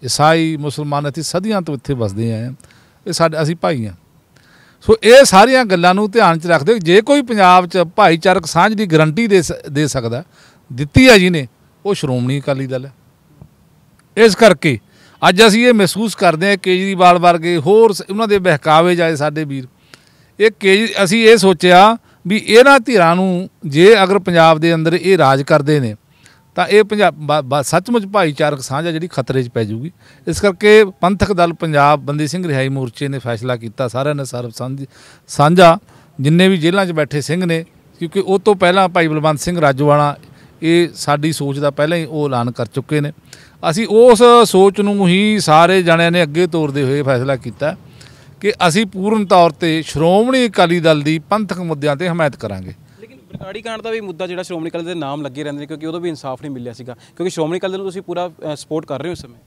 ਈਸਾਈ ਮੁਸਲਮਾਨ ਅਸੀਂ ਸਦੀਆਂ ਤੋਂ ਇੱਥੇ ਵਸਦੇ ਆਏ ਇਹ ਸਾਡੇ ਅਸੀਂ ਭਾਈ ਆ ਸੋ ਇਹ ਸਾਰੀਆਂ ਗੱਲਾਂ ਨੂੰ ਧਿਆਨ 'ਚ ਰੱਖਦੇ ਜੇ ਕੋਈ ਪੰਜਾਬ 'ਚ ਭਾਈਚਾਰਕ ਸਾਂਝ ਦੀ ਗਰੰਟੀ ਦੇ ਦੇ ਸਕਦਾ ਦਿੱਤੀ ਹੈ ਜੀ ਨੇ ਉਹ ਸ਼੍ਰੋਮਣੀ ਅਕਾਲੀ ਦਲ ਹੈ ਇਸ ਕਰਕੇ ਅੱਜ ਅਸੀਂ ਇਹ ਮਹਿਸੂਸ ਕਰਦੇ ਹਾਂ ਕੇਜਰੀਵਾਲ ਵਰਗੇ ਹੋਰ ਉਹਨਾਂ ਦੇ ਬਹਿਕਾਵੇ ਜਾਏ ਸਾਡੇ ਵੀਰ ਇਹ ਕੇਜ ਅਸੀਂ ਇਹ ਸੋਚਿਆ ਵੀ ਇਹਨਾਂ ਧਿਰਾਂ ਨੂੰ ਜੇ ਅਗਰ ਪੰਜਾਬ ਦੇ ਅੰਦਰ ਇਹ ਰਾਜ ਕਰਦੇ ਨੇ ਤਾਂ ਇਹ ਪੰਜਾਬ ਸੱਚਮੁੱਚ ਭਾਈਚਾਰਕ ਸਾਂਝਾ ਜਿਹੜੀ ਖਤਰੇ 'ਚ ਪੈ ਜੂਗੀ ਇਸ ਕਰਕੇ ਪੰਥਕ ਦਲ ਪੰਜਾਬ ਬੰਦੀ ਸਿੰਘ ਰਿਹਾਈ ਮੋਰਚੇ ਨੇ ਫੈਸਲਾ ਕੀਤਾ ਸਾਰਿਆਂ ਨੇ ਸਰਬ ਸਾਂਝਾ ਜਿੰਨੇ ਵੀ ਜੇਲ੍ਹਾਂ 'ਚ ਬੈਠੇ ਸਿੰਘ ਨੇ ਕਿਉਂਕਿ ਉਹ ਤੋਂ ਪਹਿਲਾਂ ਭਾਈ ਬਲਵੰਤ ਸਿੰਘ ਰਾਜੋਵਾਲਾ ਇਹ ਸਾਡੀ ਸੋਚ ਦਾ ਪਹਿਲਾਂ ਹੀ ਉਹ ਐਲਾਨ ਕਰ ਚੁੱਕੇ ਨੇ ਅਸੀਂ ਉਸ ਸੋਚ ਨੂੰ ਹੀ ਸਾਰੇ ਜਣਿਆਂ ਨੇ ਅੱਗੇ ਤੋਰਦੇ ਹੋਏ ਫੈਸਲਾ ਕੀਤਾ ਕਿ ਅਸੀਂ ਪੂਰਨ ਤੌਰ ਤੇ ਸ਼੍ਰੋਮਣੀ ਅਕਾਲੀ ਦਲ ਦੀ ਪੰਥਕ ਮੁੱਦਿਆਂ ਤੇ ਹਮਾਇਤ ਕਰਾਂਗੇ ਬਰਕਾੜੀ ਕਾਂਡ ਦਾ ਵੀ ਮੁੱਦਾ ਜਿਹੜਾ ਸ਼੍ਰੋਮਣੀ ਕਲ ਦੇ ਨਾਮ ਲੱਗੇ ਰਹਿੰਦੇ ਨੇ ਕਿਉਂਕਿ ਉਦੋਂ ਵੀ ਇਨਸਾਫ ਨਹੀਂ ਮਿਲਿਆ ਸੀਗਾ ਕਿਉਂਕਿ ਸ਼੍ਰੋਮਣੀ ਦੇ ਨੂੰ ਤੁਸੀਂ ਪੂਰਾ ਸਪੋਰਟ ਕਰ ਰਹੇ ਹੋ ਇਸ ਸਮੇਂ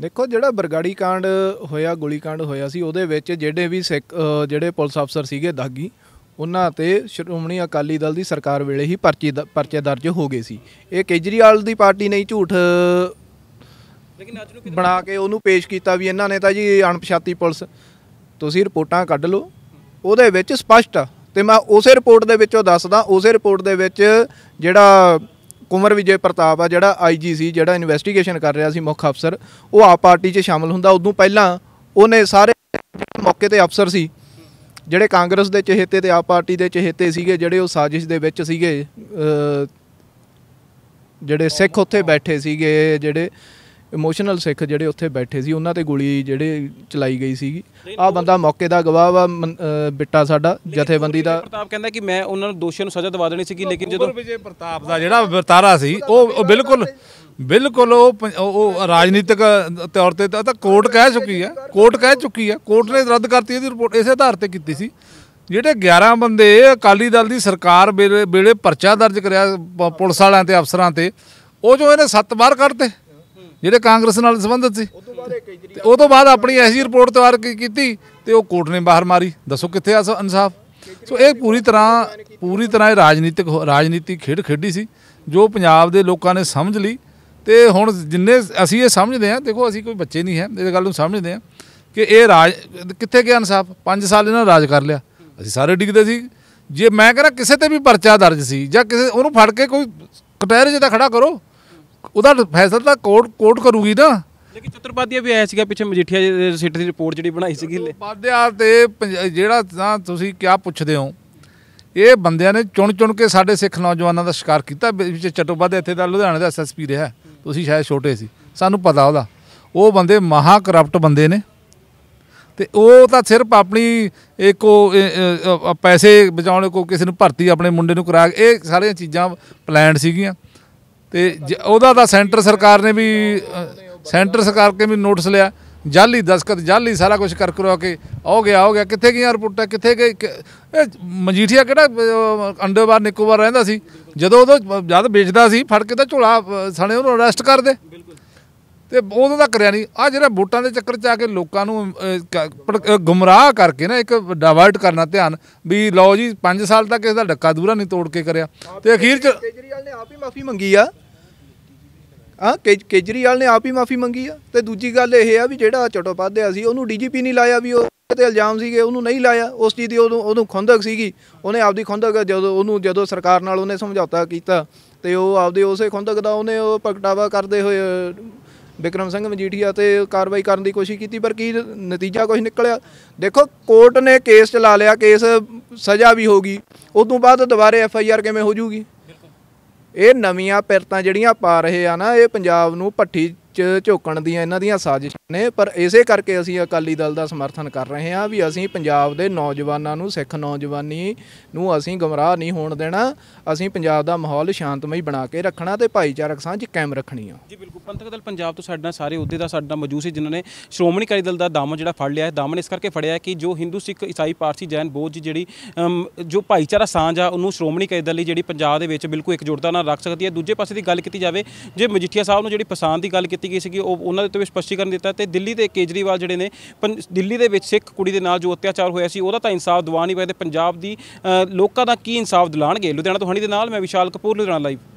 ਦੇਖੋ ਜਿਹੜਾ ਬਰਗਾੜੀ ਕਾਂਡ ਹੋਇਆ ਗੋਲੀ ਕਾਂਡ ਹੋਇਆ ਸੀ ਉਹਦੇ ਵਿੱਚ ਜਿਹੜੇ ਵੀ ਸਿੱਖ ਜਿਹੜੇ ਪੁਲਿਸ ਅਫਸਰ ਸੀਗੇ ਦਾਗੀ ਉਹਨਾਂ ਤੇ ਸ਼੍ਰੋਮਣੀ ਅਕਾਲੀ ਦਲ ਦੀ ਸਰਕਾਰ ਵੇਲੇ ਹੀ ਪਰਚੇ ਪਰਚੇ ਦਰਜ ਹੋ ਗਏ ਸੀ ਇਹ ਕੇਜਰੀਵਾਲ ਦੀ ਪਾਰਟੀ ਨਹੀਂ ਝੂਠ ਲੇਕਿਨ ਅੱਜ ਨੂੰ ਬਣਾ ਕੇ ਉਹਨੂੰ ਪੇਸ਼ ਕੀਤਾ ਵੀ ਇਹਨਾਂ ਨੇ ਤਾਂ ਜੀ ਅਣਪਛਾਤੀ ਪੁਲਿਸ ਤੁਸੀਂ ਰਿਪੋਰਟਾਂ ਕੱਢ ਲਓ ਉਹਦੇ ਵਿੱਚ ਸਪਸ਼ਟ ਆ ਤੇ ਮੈਂ ਉਸੇ ਰਿਪੋਰਟ ਦੇ ਵਿੱਚੋਂ ਦੱਸਦਾ ਉਸੇ ਰਿਪੋਰਟ ਦੇ ਵਿੱਚ ਜਿਹੜਾ ਕੁਮਰ ਵਿਜੇ ਪ੍ਰਤਾਪ ਆ ਜਿਹੜਾ ਆਈਜੀ ਸੀ ਜਿਹੜਾ ਇਨਵੈਸਟੀਗੇਸ਼ਨ ਕਰ ਰਿਹਾ ਸੀ ਮੁੱਖ ਅਫਸਰ ਉਹ ਆਪ ਪਾਰਟੀ 'ਚ ਸ਼ਾਮਲ ਹੁੰਦਾ ਉਦੋਂ ਪਹਿਲਾਂ ਉਹਨੇ ਸਾਰੇ ਮੌਕੇ ਤੇ ਅਫਸਰ ਸੀ ਜਿਹੜੇ ਕਾਂਗਰਸ ਦੇ ਚਹੇਤੇ ਤੇ ਆਪ ਪਾਰਟੀ ਦੇ ਚਹੇਤੇ ਸੀਗੇ ਜਿਹੜੇ ਉਹ ਸਾਜ਼ਿਸ਼ ਦੇ ਵਿੱਚ ਸੀਗੇ ਜਿਹੜੇ ਸਿੱਖ ਉੱਥੇ ਬੈਠੇ ਸੀਗੇ ਜਿਹੜੇ ਇਮੋਸ਼ਨਲ ਸਿੱਖ ਜਿਹੜੇ ਉੱਥੇ ਬੈਠੇ ਸੀ ਉਹਨਾਂ ਤੇ ਗੋਲੀ ਜਿਹੜੇ ਚਲਾਈ ਗਈ ਸੀ ਆ ਬੰਦਾ ਮੌਕੇ ਦਾ ਗਵਾਹ ਵਾ ਬਿੱਟਾ ਸਾਡਾ ਜਥੇਬੰਦੀ ਦਾ ਪ੍ਰਤਾਪ ਕਹਿੰਦਾ ਕਿ ਮੈਂ ਉਹਨਾਂ ਨੂੰ ਦੋਸ਼ੀਆਂ ਨੂੰ ਸਜ਼ਾ ਦਵਾ ਦੇਣੀ ਕਿ ਲੇਕਿਨ ਜਦੋਂ ਵਿਜੇ ਪ੍ਰਤਾਪ ਦਾ ਜਿਹੜਾ ਵਰਤਾਰਾ ਸੀ ਉਹ ਬਿਲਕੁਲ ਬਿਲਕੁਲ ਉਹ ਉਹ ਰਾਜਨੀਤਿਕ ਤੌਰ ਤੇ ਤਾਂ ਕੋਰਟ ਕਹਿ ਚੁੱਕੀ ਆ ਕੋਰਟ ਕਹਿ ਚੁੱਕੀ ਆ ਕੋਰਟ ਨੇ ਰੱਦ ਕਰਤੀ ਇਹਦੀ ਰਿਪੋਰਟ ਇਸੇ ਆਧਾਰ ਤੇ ਕੀਤੀ ਸੀ ਜਿਹੜੇ 11 ਬੰਦੇ ਅਕਾਲੀ ਦਲ ਦੀ ਸਰਕਾਰ ਵੇਲੇ ਪਰਚਾ ਦਰਜ ਕਰਿਆ ਪੁਲਿਸ ਵਾਲਿਆਂ ਤੇ ਅਫਸਰਾਂ ਤੇ ਉਹ ਜੋ ਇਹਨੇ 7 ਵਾਰ ਕੱਢਤੇ ਜਿਹੜੇ ਕਾਂਗਰਸ ਨਾਲ ਸੰਬੰਧਿਤ ਸੀ ਉਹ ਤੋਂ ਬਾਅਦ ਆਪਣੀ ਐਸੀ ਰਿਪੋਰਟ ਤਿਆਰ ਕੀਤੀ ਤੇ ਉਹ ਕੋਰਟ ਨੇ ਬਾਹਰ ਮਾਰੀ ਦੱਸੋ ਕਿੱਥੇ ਆ ਇਨਸਾਫ ਸੋ ਇਹ ਪੂਰੀ ਤਰ੍ਹਾਂ ਪੂਰੀ ਤਰ੍ਹਾਂ ਇਹ ਰਾਜਨੀਤਿਕ ਰਾਜਨੀਤੀ ਖੇਡ ਖੇਡੀ ਸੀ ਜੋ ਪੰਜਾਬ ਦੇ ਲੋਕਾਂ ਨੇ ਸਮਝ ਲਈ ਤੇ ਹੁਣ ਜਿੰਨੇ ਅਸੀਂ ਇਹ ਸਮਝਦੇ ਆ ਦੇਖੋ ਅਸੀਂ ਕੋਈ ਬੱਚੇ ਨਹੀਂ ਹੈ ਇਹ ਗੱਲ ਨੂੰ ਸਮਝਦੇ ਆ ਕਿ ਇਹ ਰਾਜ ਕਿੱਥੇ ਗਿਆ ਇਨਸਾਫ 5 ਸਾਲ ਇਹਨਾਂ ਰਾਜ ਕਰ ਲਿਆ ਅਸੀਂ ਸਾਰੇ ਡਿੱਗਦੇ ਸੀ ਜੇ ਮੈਂ ਕਹਿੰਦਾ ਕਿਸੇ ਤੇ ਵੀ ਪਰਚਾ ਦਰਜ ਸੀ ਜਾਂ ਕਿਸੇ ਉਹਨੂੰ ਫੜ ਕੇ ਕੋਈ ਕਟਹਿਰੇ 'ਚ ਤਾਂ ਖੜਾ ਕਰੋ ਉਹਦਾ ਫੈਸਲਾ ਤਾਂ ਕੋਰਟ ਕੋਰਟ ਕਰੂਗੀ ਨਾ ਲੇਕਿਨ ਚਤਰਪਾਦੀਆ ਵੀ ਆਇਆ ਸੀਗਾ ਪਿੱਛੇ ਮਜੀਠੀਆ ਸਿੱਟ ਦੀ ਰਿਪੋਰਟ ਜਿਹੜੀ ਬਣਾਈ ਸੀਗੀ ਪਾਦਿਆ ਤੇ ਜਿਹੜਾ ਤਾਂ ਤੁਸੀਂ ਕਿਆ ਪੁੱਛਦੇ ਹੋ ਇਹ ਬੰਦਿਆਂ ਨੇ ਚੁਣ ਚੁਣ ਕੇ ਸਾਡੇ ਸਿੱਖ ਨੌਜਵਾਨਾਂ ਦਾ ਸ਼ਿਕਾਰ ਕੀਤਾ ਵਿੱਚ ਦੇ ਇੱਥੇ ਦਾ ਲੁਧਿਆਣੇ ਦਾ ਐਸਐਸਪੀ ਰਿਹਾ ਤੁਸੀਂ ਸ਼ਾਇਦ ਛੋਟੇ ਸੀ ਸਾਨੂੰ ਪਤਾ ਉਹਦਾ ਉਹ ਬੰਦੇ ਮਹਾ ਕਰਪਟ ਬੰਦੇ ਨੇ ਤੇ ਉਹ ਤਾਂ ਸਿਰਫ ਆਪਣੀ ਇੱਕੋ ਪੈਸੇ ਬਚਾਉਣ ਕੋ ਕਿਸੇ ਨੂੰ ਭਰਤੀ ਆਪਣੇ ਮੁੰਡੇ ਨੂੰ ਕਰਾ ਇਹ ਸਾਰੀਆਂ ਚੀਜ਼ਾਂ ਪਲਾਨਡ ਸੀਗੀਆਂ ਤੇ ਉਹਦਾ ਤਾਂ ਸੈਂਟਰ ਸਰਕਾਰ ਨੇ ਵੀ ਸੈਂਟਰ ਸਰਕਾਰ ਕੇ ਵੀ ਨੋਟਿਸ ਲਿਆ ਜਾਲੀ ਦਸਕਤ ਜਾਲੀ ਸਾਰਾ ਕੁਝ ਕਰ ਕਰਵਾ ਕੇ ਆਉ ਗਿਆ ਆਉ ਗਿਆ ਕਿੱਥੇ ਗਈਆਂ ਰਿਪੋਰਟਾਂ ਕਿੱਥੇ ਗਈ ਮਜੀਠੀਆ ਕਿਹੜਾ ਅੰਡਰਬਾਰ ਨਿਕੋਬਾਰ ਰਹਿੰਦਾ ਸੀ ਜਦੋਂ ਉਹ ਜਦ ਵੇਚਦਾ ਸੀ ਫੜ ਕੇ ਤਾਂ ਝੋਲਾ ਸਣੇ ਉਹਨੂੰ ਅਰੈਸਟ ਕਰਦੇ ਤੇ ਉਹਦਾ ਤਾਂ ਕਰਿਆ ਨਹੀਂ ਆ ਜਿਹੜਾ ਵੋਟਾਂ ਦੇ ਚੱਕਰ 'ਚ ਆ ਕੇ ਲੋਕਾਂ ਨੂੰ ਗੁੰਮਰਾਹ ਕਰਕੇ ਨਾ ਇੱਕ ਡਾਇਵਰਟ ਕਰਨਾ ਧਿਆਨ ਵੀ ਲਓ ਜੀ 5 ਸਾਲ ਤੱਕ ਇਸ ਦਾ ਡੱਕਾ ਦੂਰਾ ਨਹੀਂ ਤੋੜ ਕੇ ਕਰਿਆ ਤੇ ਅਖੀਰ 'ਚ ਕੇਜਰੀਵਾਲ ਨੇ ਆਪ ਹੀ ਮਾਫੀ ਮੰਗੀ ਆ ਹਾਂ ਕੇਜਰੀਵਾਲ ਨੇ ਆਪ ਹੀ ਮਾਫੀ ਮੰਗੀ ਆ ਤੇ ਦੂਜੀ ਗੱਲ ਇਹ ਆ ਵੀ ਜਿਹੜਾ ਚਟੋਪਾਧਿਆ ਸੀ ਉਹਨੂੰ ਡੀਜੀਪੀ ਨਹੀਂ ਲਾਇਆ ਵੀ ਉਹ ਤੇ ਇਲਜ਼ਾਮ ਸੀਗੇ ਉਹਨੂੰ ਨਹੀਂ ਲਾਇਆ ਉਸ ਜੀ ਦੀ ਉਹਨੂੰ ਉਹਨੂੰ ਖੁੰਦਕ ਸੀਗੀ ਉਹਨੇ ਆਪਦੀ ਖੁੰਦਕ ਜਦੋਂ ਉਹਨੂੰ ਜਦੋਂ ਸਰਕਾਰ ਨਾਲ ਉਹਨੇ ਸਮਝੌਤਾ ਕੀਤਾ ਤੇ ਉਹ ਆਪਦੇ ਉਸੇ ਖੁੰਦਕ ਦਾ ਉਹਨੇ ਉਹ ਪ੍ਰਗਟਾਵਾ ਕਰਦੇ ਹੋਏ ਵਿਕਰਮ ਸਿੰਘ ਮਜੀਠੀਆ ਤੇ ਕਾਰਵਾਈ ਕਰਨ ਦੀ ਕੋਸ਼ਿਸ਼ ਕੀਤੀ ਪਰ ਕੀ ਨਤੀਜਾ ਕੁਝ ਨਿਕਲਿਆ ਦੇਖੋ ਕੋਰਟ ਨੇ ਕੇਸ ਚਲਾ ਲਿਆ ਕੇਸ ਸਜ਼ਾ ਵੀ ਹੋਗੀ ਉਸ ਤੋਂ ਬਾਅਦ ਦੁਬਾਰੇ ਐਫ ਆਈ ਆਰ ਕਿਵੇਂ ਹੋ ਜੂਗੀ ਇਹ ਨਵੀਆਂ ਪਿਰਤਾਂ ਜਿਹੜੀਆਂ ਪਾ ਰਹੇ ਆ ਨਾ ਇਹ ਪੰਜਾਬ ਨੂੰ ਪੱਠੀ ਵਿੱਚ ਝੋਕਣ ਦੀਆਂ ਇਹਨਾਂ ਦੀਆਂ ਸਾਜ਼ਿਸ਼ਾਂ ਨੇ ਪਰ ਇਸੇ ਕਰਕੇ ਅਸੀਂ ਅਕਾਲੀ ਦਲ ਦਾ ਸਮਰਥਨ ਕਰ ਰਹੇ ਹਾਂ ਵੀ ਅਸੀਂ ਪੰਜਾਬ ਦੇ ਨੌਜਵਾਨਾਂ ਨੂੰ ਸਿੱਖ ਨੌਜਵਾਨੀ ਨੂੰ ਅਸੀਂ ਗਮਰਾਹ ਨਹੀਂ ਹੋਣ ਦੇਣਾ ਅਸੀਂ ਪੰਜਾਬ ਦਾ ਮਾਹੌਲ ਸ਼ਾਂਤਮਈ ਬਣਾ ਕੇ ਰੱਖਣਾ ਤੇ ਭਾਈਚਾਰਕ ਸਾਂਝ ਕਾਇਮ ਰੱਖਣੀ ਆ ਜੀ ਬਿਲਕੁਲ ਪੰਥਕ ਦਲ ਪੰਜਾਬ ਤੋਂ ਸਾਡਾ ਸਾਰੇ ਉਹਦੇ ਦਾ ਸਾਡਾ ਮੌਜੂਦ ਸੀ ਜਿਨ੍ਹਾਂ ਨੇ ਸ਼੍ਰੋਮਣੀ ਅਕਾਲੀ ਦਲ ਦਾ ਦਾਮਨ ਜਿਹੜਾ ਫੜ ਲਿਆ ਹੈ ਦਾਮਨ ਇਸ ਕਰਕੇ ਫੜਿਆ ਕਿ ਜੋ ਹਿੰਦੂ ਸਿੱਖ ਈਸਾਈ ਪਾਰਸੀ ਜੈਨ ਬੋਧ ਜਿਹੜੀ ਜੋ ਭਾਈਚਾਰਾ ਸਾਂਝ ਆ ਉਹਨੂੰ ਸ਼੍ਰੋਮਣੀ ਅਕਾਲੀ ਦਲ ਜਿਹੜੀ ਪੰਜਾਬ ਦੇ ਵਿੱਚ ਬਿਲਕੁਲ ਇੱਕ ਜੁੜਤਾ ਨਾਲ ਰੱਖ ਸਕਦੀ ਹੈ ਦੂਜੇ ਪਾਸੇ ਦੀ ਗੱਲ ਕੀਤੀ ਜਾਵੇ ਜੇ ਮਜੀਠੀਆ ਸਾਹਿਬ ਨੂੰ ਜਿਹੜੀ ਪਸੰਦ ਦੀ ਗੱਲ ਕੀਤੀ ਕੀਤੀ ਗਈ ਸੀਗੀ ਉਹ ਉਹਨਾਂ ਦੇ ਉੱਤੇ ਵੀ ਸਪਸ਼ਟੀਕਰਨ ਦਿੱਤਾ ਤੇ ਦਿੱਲੀ ਦੇ ਕੇਜਰੀਵਾਲ ਜਿਹੜੇ ਨੇ ਦਿੱਲੀ ਦੇ ਵਿੱਚ ਸਿੱਖ ਕੁੜੀ ਦੇ ਨਾਲ ਜੋ ਅਤਿਆਚਾਰ ਹੋਇਆ ਸੀ ਉਹਦਾ ਤਾਂ ਇਨਸਾਫ ਦਿਵਾ ਨਹੀਂ ਪਏ ਤੇ ਪੰਜਾਬ ਦੀ ਲੋਕਾਂ ਦਾ ਕੀ ਇਨਸਾਫ ਦਿਲਾਣਗੇ ਲੁਧਿਆਣਾ ਤੋਂ ਹਣੀ ਦੇ ਨਾਲ ਮੈਂ ਵਿਸ਼ਾਲ ਕਪੂਰ ਲੁਧਿਆਣਾ ਲਾਈਵ